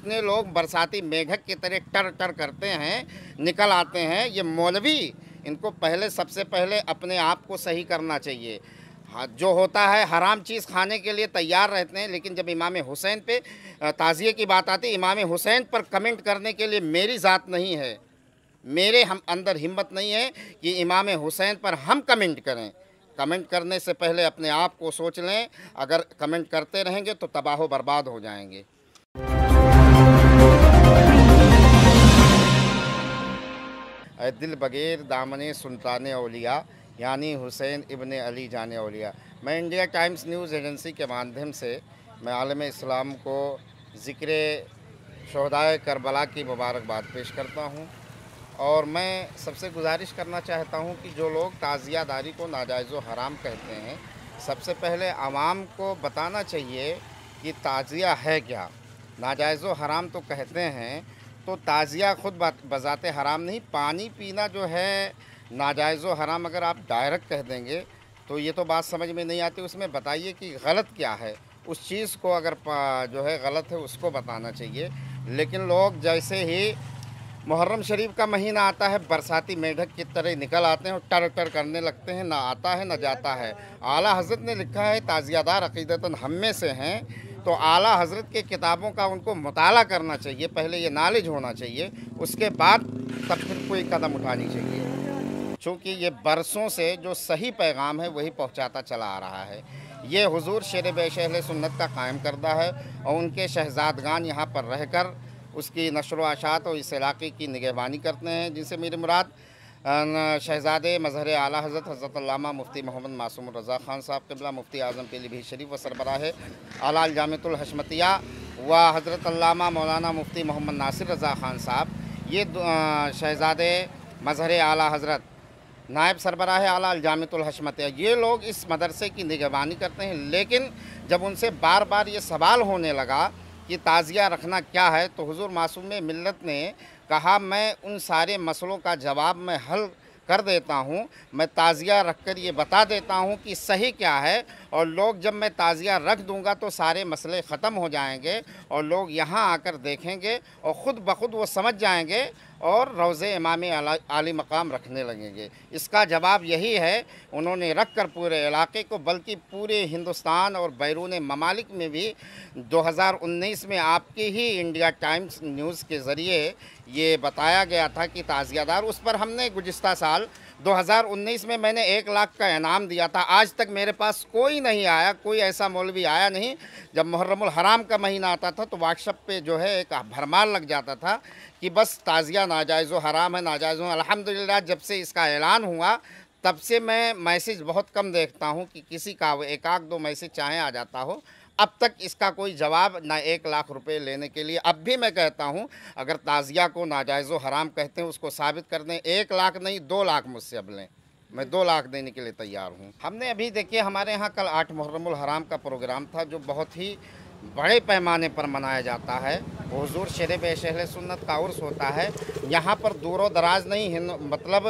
इतने लोग बरसाती मेघक की तरह टर टर करते हैं निकल आते हैं ये मौलवी इनको पहले सबसे पहले अपने आप को सही करना चाहिए हाँ, जो होता है हराम चीज़ खाने के लिए तैयार रहते हैं लेकिन जब इमाम हुसैन पे ताज़िए की बात आती इमाम हुसैन पर कमेंट करने के लिए मेरी ज़ात नहीं है मेरे हम अंदर हिम्मत नहीं है कि इमाम हुसैन पर हम कमेंट करें कमेंट करने से पहले अपने आप को सोच लें अगर कमेंट करते रहेंगे तो तबाह बर्बाद हो जाएंगे दिल बगैर दामने सुल्तान अलिया यानी हुसैन इबन अली जान अलिया मैं इंडिया टाइम्स न्यूज़ एजेंसी के माध्यम से मैं आलम इस्लाम को ज़िक्र शहदाय करबला की मुबारकबाद पेश करता हूँ और मैं सबसे गुजारिश करना चाहता हूँ कि जो लोग ताज़ियादारी को नाजायज़ हराम कहते हैं सबसे पहले आवाम को बताना चाहिए कि ताज़िया है क्या नाजायज़ हराम तो कहते हैं तो ताज़िया ख़ुद बजाते हराम नहीं पानी पीना जो है नाजायज़ हराम अगर आप डायरेक्ट कह देंगे तो ये तो बात समझ में नहीं आती उसमें बताइए कि गलत क्या है उस चीज़ को अगर जो है गलत है उसको बताना चाहिए लेकिन लोग जैसे ही मुहर्रम शरीफ का महीना आता है बरसाती मेढक की तरह निकल आते हैं और टर टर करने लगते हैं ना आता है ना जाता है आला हजरत ने लिखा है ताज़ियादार अकीदता हम में से हैं तो आला हज़रत के किताबों का उनको मताल करना चाहिए पहले ये नॉलेज होना चाहिए उसके बाद तब फिर कोई कदम उठानी चाहिए चूँकि ये बरसों से जो सही पैगाम है वही पहुँचाता चला आ रहा है ये हुजूर शेर बेशहल सुन्नत का कायम करदा है और उनके शहजादगान यहाँ पर रहकर उसकी नशर वाशात और इस इलाके की निगहबानी करते हैं जिनसे मेरी मुराद शहजादे मज़हर आला हज़रत हज़रत मुफ्ती मोहम्मद मासूम रज़ा ख़ान साहब कबला मुफ्ती आज़म पीली भी शरीफ व सरबराह आला जामतुलहशमतिया व हज़रत मौलाना मुफ्ती मोहम्मद नासिर रज़ा ख़ान साहब ये शहजादे मज़हर आला हज़रत नायब सरबराह आला जामतुलहशमतिया ये लोग इस मदरसे की निगरबानी करते हैं लेकिन जब उनसे बार बार ये सवाल होने लगा कि ताज़िया रखना क्या है तो हुजूर मासूम मिल्लत ने कहा मैं उन सारे मसलों का जवाब मैं हल कर देता हूँ मैं ताज़िया रख कर ये बता देता हूँ कि सही क्या है और लोग जब मैं ताज़िया रख दूँगा तो सारे मसले ख़त्म हो जाएंगे और लोग यहाँ आकर देखेंगे और ख़ुद बखुद वो समझ जाएंगे और रोज़ इमाम आली मकाम रखने लगेंगे इसका जवाब यही है उन्होंने रख कर पूरे इलाके को बल्कि पूरे हिंदुस्तान और बैरून ममालिक में भी 2019 में आपके ही इंडिया टाइम्स न्यूज़ के ज़रिए ये बताया गया था कि ताज़ियादार उस पर हमने गुज्त साल 2019 में मैंने एक लाख का इनाम दिया था आज तक मेरे पास कोई नहीं आया कोई ऐसा मौलवी आया नहीं जब मुहर्रमुल हराम का महीना आता था तो व्हाट्सअप पे जो है एक भरमार लग जाता था कि बस ताज़िया नाजायज़ो हराम है नाजायज़ो अल्हम्दुलिल्लाह जब से इसका ऐलान हुआ तब से मैं मैसेज बहुत कम देखता हूँ कि किसी का एक आध दो मैसेज चाहे आ जाता हो अब तक इसका कोई जवाब ना एक लाख रुपए लेने के लिए अब भी मैं कहता हूं अगर ताज़िया को नाजायज़ो हराम कहते हैं उसको साबित कर दें एक लाख नहीं दो लाख मुझसे अब लें मैं दो लाख देने के लिए तैयार हूँ हमने अभी देखिए हमारे यहाँ कल आठ मुहर्रम हराम का प्रोग्राम था जो बहुत ही बड़े पैमाने पर मनाया जाता है हजूर शेर शहर सुन्नत का उर्स होता है यहाँ पर दूर दराज नहीं हिंद मतलब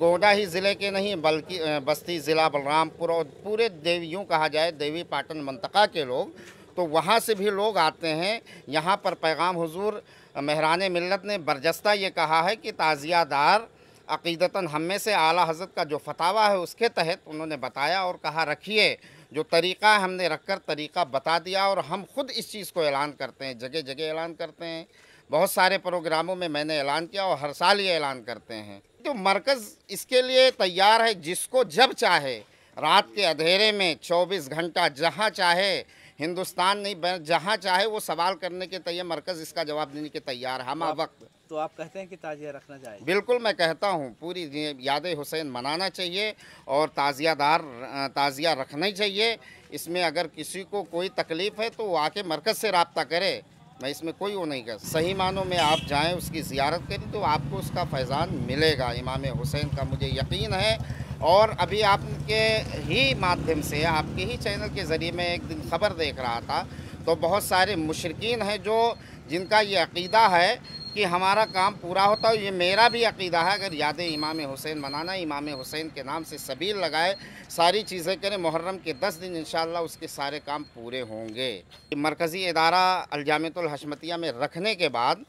गोडा ही ज़िले के नहीं बल्कि बस्ती ज़िला बलरामपुर और पूरे देवी यूँ कहा जाए देवी पाटन मनतका के लोग तो वहाँ से भी लोग आते हैं यहाँ पर पैगाम हजूर महरान मिलत ने बर्जस्त ये कहा है कि ताज़ियादार अकीदता हम में से आला हजरत का जो फतावा है उसके तहत उन्होंने बताया और कहा रखिए जो तरीक़ा हमने रख कर तरीक़ा बता दिया और हम खुद इस चीज़ को ऐलान करते हैं जगह जगह ऐलान करते हैं बहुत सारे प्रोग्रामों में मैंने ऐलान किया और हर साल ये ऐलान करते हैं तो मरकज़ इसके लिए तैयार है जिसको जब चाहे रात के अंधेरे में 24 घंटा जहाँ चाहे हिंदुस्तान नहीं जहाँ चाहे वो सवाल करने के तैयार मरकज़ इसका जवाब देने के तैयार हम वक्त तो आप कहते हैं कि ताज़िया रखना चाहिए बिल्कुल मैं कहता हूँ पूरी याद हुसैन मनाना चाहिए और ताज़ियादार ताज़िया रखना ही चाहिए इसमें अगर किसी को कोई तकलीफ़ है तो वो आके मरकज़ से रबता करे मैं इसमें कोई वो नहीं कर सही मानों में आप जाएँ उसकी ज़्यारत करें तो आपको उसका फैज़ान मिलेगा इमाम हुसैन का मुझे यकीन है और अभी आपके ही माध्यम से आपके ही चैनल के ज़रिए मैं एक दिन खबर देख रहा था तो बहुत सारे मुशरकिन हैं जो जिनका ये अकीदा है कि हमारा काम पूरा होता हो ये मेरा भी अकीदा है अगर याद इमाम हुसैन मनाना इमाम हुसैन के नाम से सबील लगाए सारी चीज़ें करें मुहर्रम के दस दिन इन उसके सारे काम पूरे होंगे मरकज़ी इदारा अलजामतुलहशमतिया में रखने के बाद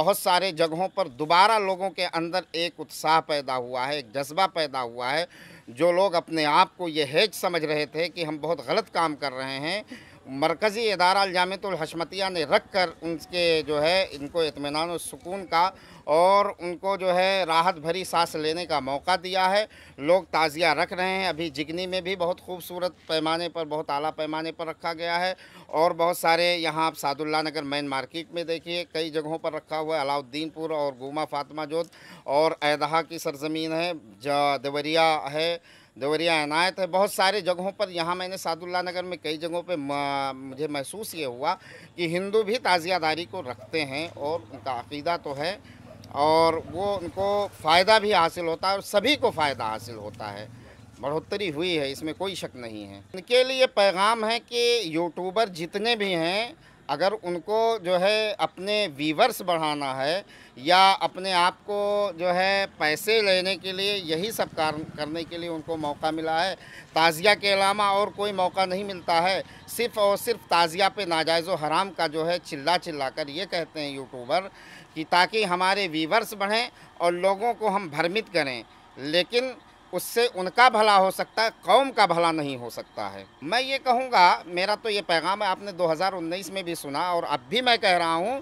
बहुत सारे जगहों पर दोबारा लोगों के अंदर एक उत्साह पैदा हुआ है एक जज्बा पैदा हुआ है जो लोग अपने आप को ये हेज समझ रहे थे कि हम बहुत गलत काम कर रहे हैं मरकज़ी इदारा जामतुलहशमतिया ने रख कर उनके जो है इनको इतमान सुकून का और उनको जो है राहत भरी सांस लेने का मौका दिया है लोग ताज़िया रख रहे हैं अभी जिगनी में भी बहुत खूबसूरत पैमाने पर बहुत आला पैमाने पर रखा गया है और बहुत सारे यहाँ आप सादुल्ला नगर मेन मार्केट में देखिए कई जगहों पर रखा हुआ है अलाउद्दीनपुर और गुमा फातमा जोत और अदहा की सरजमीन है जवरिया है देवरिया अनायत है तो बहुत सारे जगहों पर यहाँ मैंने सादुल्ला नगर में कई जगहों पे मुझे महसूस ये हुआ कि हिंदू भी ताज़ियादारी को रखते हैं और उनका अकीदा तो है और वो उनको फ़ायदा भी हासिल होता है और सभी को फ़ायदा हासिल होता है बढ़ोतरी हुई है इसमें कोई शक नहीं है इनके लिए पैगाम है कि यूट्यूबर जितने भी हैं अगर उनको जो है अपने वीवर्स बढ़ाना है या अपने आप को जो है पैसे लेने के लिए यही सब कारण करने के लिए उनको मौका मिला है ताज़िया के अलावा और कोई मौका नहीं मिलता है सिर्फ़ और सिर्फ ताज़िया पे नाजायज़ व हराम का जो है चिल्ला चिल्ला कर ये कहते हैं यूट्यूबर कि ताकि हमारे वीवर्स बढ़ें और लोगों को हम भ्रमित करें लेकिन उससे उनका भला हो सकता है कौम का भला नहीं हो सकता है मैं ये कहूँगा मेरा तो ये पैगाम है आपने 2019 में भी सुना और अब भी मैं कह रहा हूँ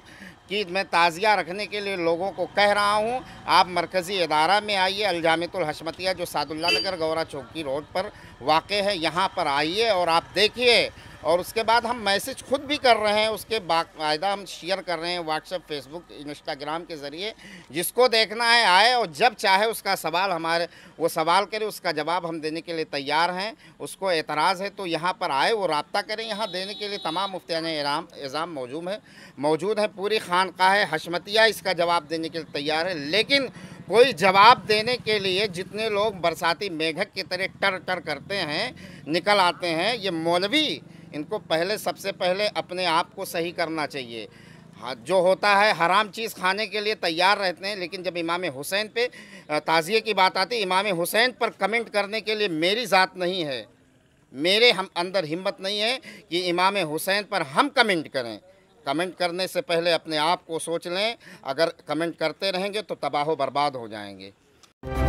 कि मैं ताज़िया रखने के लिए लोगों को कह रहा हूँ आप मरकज़ी अदारा में आइए अलजामतुल हशमतिया जो सादुल्ला नगर गौरा चौकी रोड पर वाक़ है यहाँ पर आइए और आप देखिए और उसके बाद हम मैसेज खुद भी कर रहे हैं उसके बायदा हम शेयर कर रहे हैं व्हाट्सएप फेसबुक इंस्टाग्राम के ज़रिए जिसको देखना है आए और जब चाहे उसका सवाल हमारे वो सवाल करे उसका जवाब हम देने के लिए तैयार हैं उसको एतराज़ है तो यहाँ पर आए वो रबता करें यहाँ देने के लिए तमाम मुफ्तान इराम एज़ाम मौजूद है मौजूद है पूरी खानका है हशमतिया इसका जवाब देने के लिए तैयार है लेकिन कोई जवाब देने के लिए जितने लोग बरसाती मेघक की तरह टर टर करते हैं निकल आते हैं ये मौलवी इनको पहले सबसे पहले अपने आप को सही करना चाहिए हाँ, जो होता है हराम चीज़ खाने के लिए तैयार रहते हैं लेकिन जब इमाम हुसैन पे ताज़िए की बात आती है इमाम हुसैन पर कमेंट करने के लिए मेरी ज़ात नहीं है मेरे हम अंदर हिम्मत नहीं है कि इमाम हुसैन पर हम कमेंट करें कमेंट करने से पहले अपने आप को सोच लें अगर कमेंट करते रहेंगे तो तबाह बर्बाद हो जाएंगे